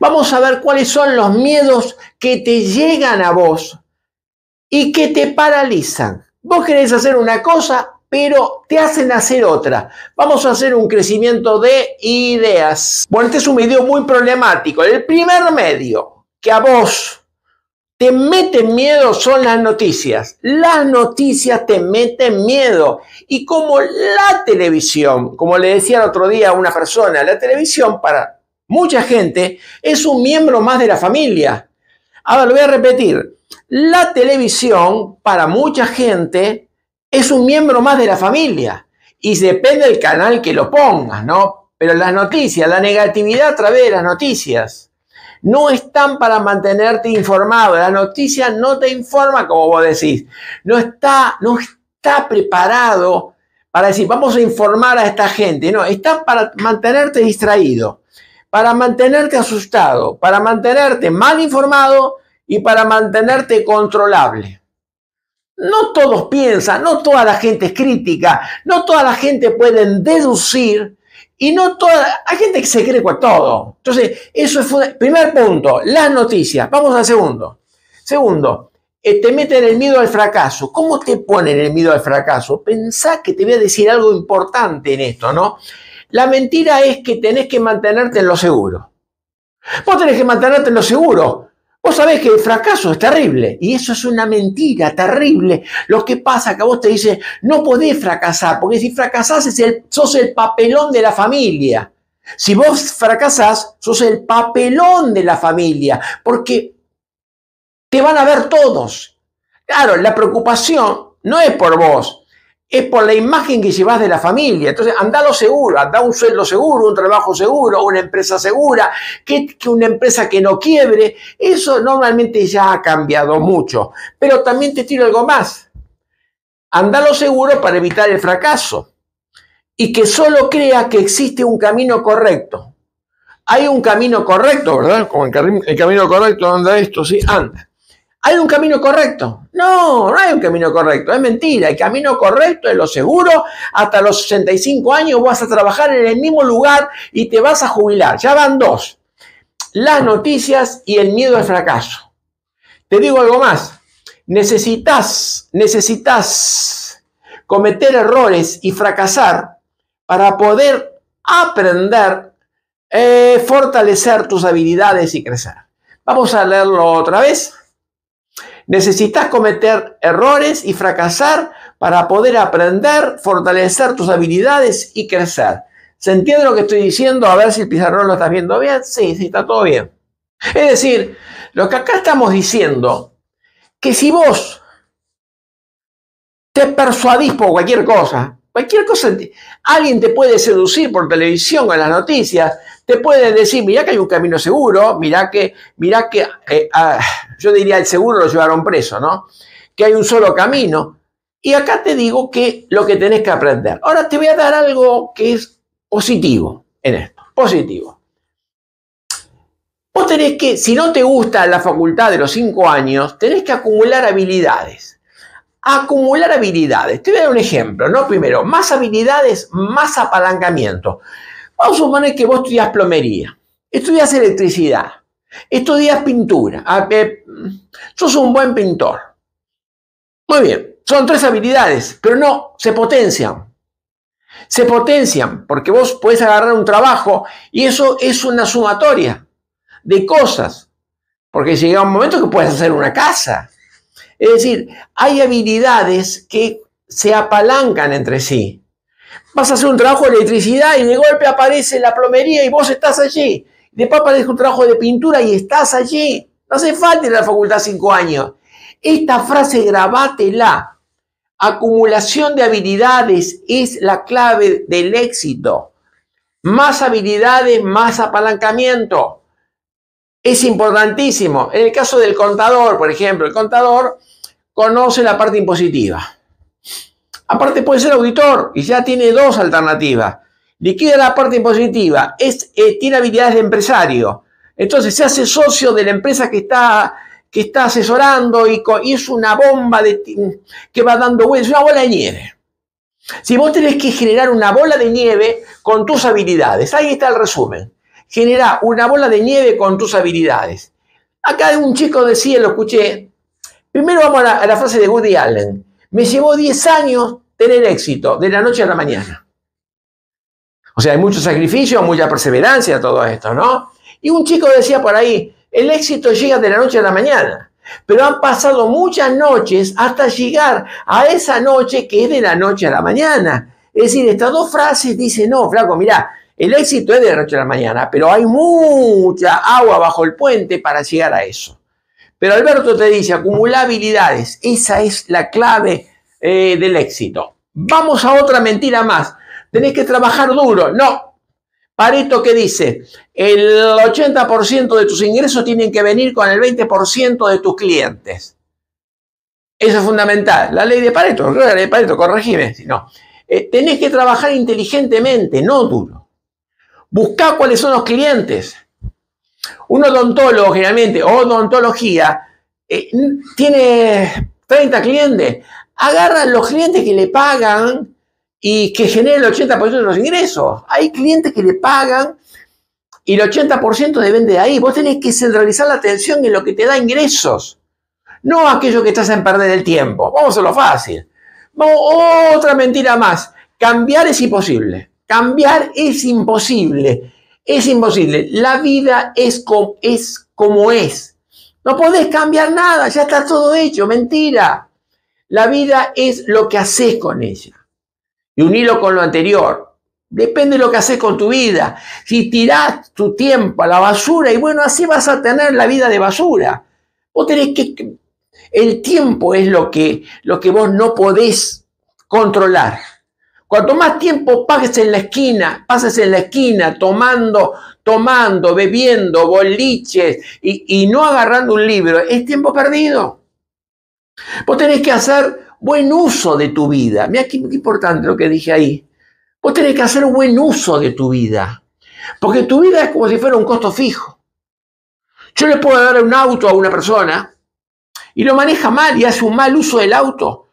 Vamos a ver cuáles son los miedos que te llegan a vos y que te paralizan. Vos querés hacer una cosa, pero te hacen hacer otra. Vamos a hacer un crecimiento de ideas. Bueno, este es un video muy problemático. El primer medio que a vos te mete miedo son las noticias. Las noticias te meten miedo. Y como la televisión, como le decía el otro día a una persona, la televisión para mucha gente, es un miembro más de la familia. Ahora lo voy a repetir. La televisión, para mucha gente, es un miembro más de la familia. Y depende del canal que lo pongas, ¿no? Pero las noticias, la negatividad a través de las noticias, no están para mantenerte informado. La noticia no te informa, como vos decís. No está, no está preparado para decir, vamos a informar a esta gente. No, está para mantenerte distraído para mantenerte asustado, para mantenerte mal informado y para mantenerte controlable. No todos piensan, no toda la gente es crítica, no toda la gente puede deducir y no toda, hay gente que se cree con todo. Entonces, eso es primer punto, las noticias. Vamos al segundo. Segundo, eh, te meten el miedo al fracaso. ¿Cómo te ponen el miedo al fracaso? Pensá que te voy a decir algo importante en esto, ¿no? La mentira es que tenés que mantenerte en lo seguro. Vos tenés que mantenerte en lo seguro. Vos sabés que el fracaso es terrible y eso es una mentira terrible. Lo que pasa que vos te dices, no podés fracasar, porque si fracasás sos el papelón de la familia. Si vos fracasás, sos el papelón de la familia, porque te van a ver todos. Claro, la preocupación no es por vos, es por la imagen que llevas de la familia. Entonces, andalo seguro, anda un sueldo seguro, un trabajo seguro, una empresa segura, que, que, una empresa que no quiebre. Eso normalmente ya ha cambiado mucho. Pero también te tiro algo más. Andalo seguro para evitar el fracaso y que solo crea que existe un camino correcto. Hay un camino correcto, ¿verdad? Como el, el camino correcto anda esto, sí, anda. Hay un camino correcto. No, no hay un camino correcto, es mentira. El camino correcto es lo seguro. Hasta los 65 años vas a trabajar en el mismo lugar y te vas a jubilar. Ya van dos. Las noticias y el miedo al fracaso. Te digo algo más. Necesitas, necesitas cometer errores y fracasar para poder aprender, eh, fortalecer tus habilidades y crecer. Vamos a leerlo otra vez. Necesitas cometer errores y fracasar para poder aprender, fortalecer tus habilidades y crecer. ¿Se entiende lo que estoy diciendo? A ver si el pizarrón lo estás viendo bien. Sí, sí, está todo bien. Es decir, lo que acá estamos diciendo, que si vos te persuadís por cualquier cosa, cualquier cosa, alguien te puede seducir por televisión o en las noticias, te pueden decir, mirá que hay un camino seguro, mirá que, mira que, eh, ah, yo diría el seguro lo llevaron preso, ¿no? Que hay un solo camino. Y acá te digo que lo que tenés que aprender. Ahora te voy a dar algo que es positivo en esto, positivo. Vos tenés que, si no te gusta la facultad de los cinco años, tenés que acumular habilidades. Acumular habilidades. Te voy a dar un ejemplo, ¿no? Primero, más habilidades, más apalancamiento. Vamos a suponer que vos estudias plomería, estudias electricidad, estudias pintura, ah, eh, sos un buen pintor. Muy bien, son tres habilidades, pero no, se potencian. Se potencian porque vos puedes agarrar un trabajo y eso es una sumatoria de cosas. Porque llega un momento que puedes hacer una casa. Es decir, hay habilidades que se apalancan entre sí. Vas a hacer un trabajo de electricidad y de golpe aparece la plomería y vos estás allí. de Después aparece un trabajo de pintura y estás allí. No hace falta ir a la facultad cinco años. Esta frase grabátela. Acumulación de habilidades es la clave del éxito. Más habilidades, más apalancamiento. Es importantísimo. En el caso del contador, por ejemplo, el contador conoce la parte impositiva Aparte puede ser auditor y ya tiene dos alternativas. Le la parte impositiva, es, eh, tiene habilidades de empresario. Entonces se hace socio de la empresa que está, que está asesorando y, es una bomba que va dando vueltas, una bola de nieve. Si vos tenés que generar una bola de nieve con tus habilidades, ahí está el resumen. Genera una bola de nieve con tus habilidades. Acá un chico decía, lo escuché, primero vamos a la frase de Woody Allen. Me llevó 10 años tener éxito, de la noche a la mañana. O sea, hay mucho sacrificio, mucha perseverancia, todo esto, ¿no? Y un chico decía por ahí, el éxito llega de la noche a la mañana, pero han pasado muchas noches hasta llegar a esa noche que es de la noche a la mañana. Es decir, estas dos frases dicen, no, flaco, mirá, el éxito es de la noche a la mañana, pero hay mucha agua bajo el puente para llegar a eso. Pero Alberto te dice, acumula habilidades. Esa es la clave eh, del éxito. Vamos a otra mentira más. Tenés que trabajar duro. No. Pareto que dice, el 80% de tus ingresos tienen que venir con el 20% de tus clientes. Eso es fundamental. La ley de Pareto, la ley de Pareto, corregime no. Eh, tenés que trabajar inteligentemente, no duro. Buscá cuáles son los clientes. Un odontólogo, generalmente, o odontología, eh, tiene 30 clientes. agarra los clientes que le pagan y que generen el 80% de los ingresos. Hay clientes que le pagan y el 80% depende de ahí. Vos tenés que centralizar la atención en lo que te da ingresos, no aquello que estás en perder el tiempo. Vamos a lo fácil. otra mentira más. Cambiar es imposible. Cambiar es imposible es imposible. La vida es, es como es. No podés cambiar nada, ya está todo hecho, mentira. La vida es lo que haces con ella. Y unilo con lo anterior. Depende de lo que haces con tu vida. Si tirás tu tiempo a la basura, y bueno, así vas a tener la vida de basura. Vos tenés que. El tiempo es lo que, lo que vos no podés controlar. Cuanto más tiempo pases en la esquina, pases en la esquina tomando, tomando, bebiendo, boliches y, no agarrando un libro, es tiempo perdido. Vos tenés que hacer buen uso de tu vida. Mira qué, importante lo que dije ahí. Vos tenés que hacer buen uso de tu vida. Porque tu vida es como si fuera un costo fijo. Yo le puedo dar un auto a una persona y lo maneja mal y hace un mal uso del auto.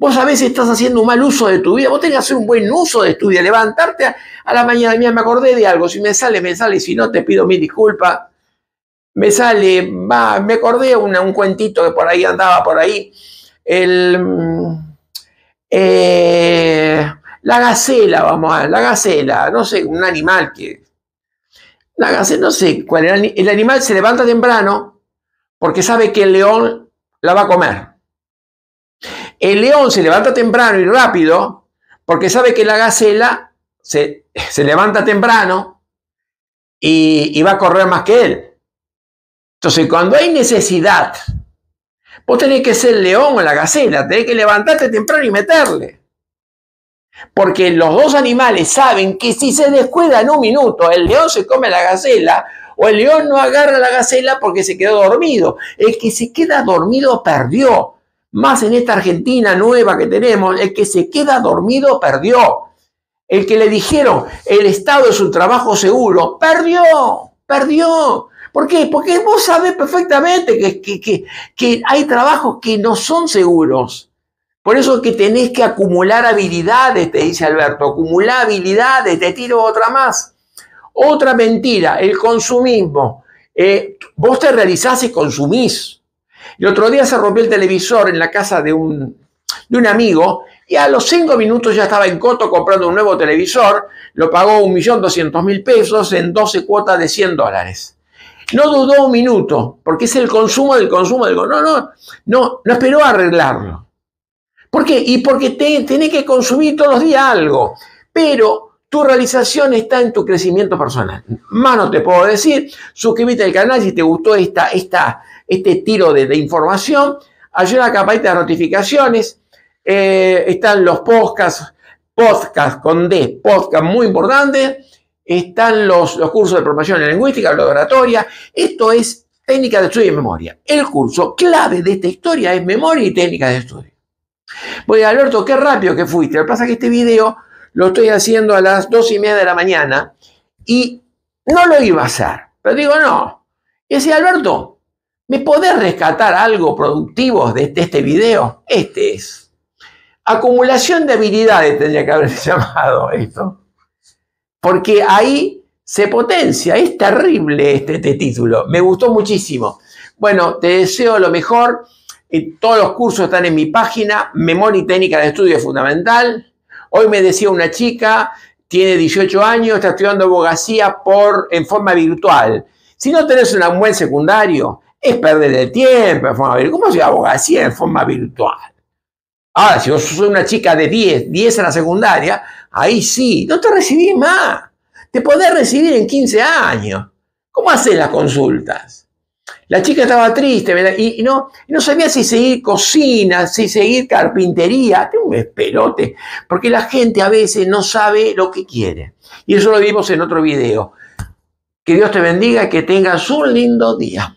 Vos a veces estás haciendo un mal uso de tu vida, vos tenés que hacer un buen uso de tu vida, levantarte a, la mañana, mira, me acordé de algo, si me sale, me sale, si no, te pido mil disculpa, me sale, va, me acordé una, un cuentito que por ahí andaba, por ahí, el, mm, eh, la gacela, vamos a, ver, la gacela, no sé, un animal que, la gacela, no sé cuál el animal se levanta temprano porque sabe que el león la va a comer el león se levanta temprano y rápido porque sabe que la gacela se, se levanta temprano y, va a correr más que él. Entonces, cuando hay necesidad, vos tenés que ser león o la gacela, tenés que levantarte temprano y meterle. Porque los dos animales saben que si se en un minuto, el león se come la gacela o el león no agarra la gacela porque se quedó dormido. El que se queda dormido perdió más en esta Argentina nueva que tenemos, el que se queda dormido perdió. El que le dijeron el Estado es un trabajo seguro, perdió, perdió. ¿Por qué? Porque vos sabés perfectamente que, que, hay trabajos que no son seguros. Por eso que tenés que acumular habilidades, te dice Alberto, acumula habilidades, te tiro otra más. Otra mentira, el consumismo. Eh, vos te realizás y consumís. El otro día se rompió el televisor en la casa de un, amigo y a los cinco minutos ya estaba en Coto comprando un nuevo televisor, lo pagó 1.200.000 pesos en 12 cuotas de 100 dólares. No dudó un minuto, porque es el consumo del consumo del... No, no, no, no esperó arreglarlo. ¿Por qué? Y porque tenés que consumir todos los días algo, pero tu realización está en tu crecimiento personal. Más no te puedo decir, suscríbete al canal si te gustó esta, esta, este tiro de, información. Ayuda a de notificaciones. Eh, están los podcasts, podcast con D, podcast muy importante. Están los, los cursos de promoción en lingüística, la oratoria. Esto es técnica de estudio y memoria. El curso clave de esta historia es memoria y técnica de estudio. Voy, Alberto, qué rápido que fuiste. Lo que pasa es que este video lo estoy haciendo a las dos y media de la mañana y no lo iba a hacer. Pero digo, no. Y decía, Alberto, ¿Me podés rescatar algo productivo este, de este, video? Este es. Acumulación de habilidades tendría que haber llamado esto. Porque ahí se potencia. Es terrible este, este, título. Me gustó muchísimo. Bueno, te deseo lo mejor. Eh, todos los cursos están en mi página, Memoria y Técnica de Estudio es Fundamental. Hoy me decía una chica, tiene 18 años, está estudiando abogacía por, en forma virtual. Si no tenés un buen secundario, es perder el tiempo en forma virtual. ¿Cómo se abogacía en forma virtual? Ahora, si vos sos una chica de 10, 10 en la secundaria, ahí sí, no te recibí más. Te podés recibir en 15 años. ¿Cómo haces las consultas? La chica estaba triste ¿verdad? Y, no, no sabía si seguir cocina, si seguir carpintería. Tengo un esperote, porque la gente a veces no sabe lo que quiere. Y eso lo vimos en otro video. Que Dios te bendiga y que tengas un lindo día.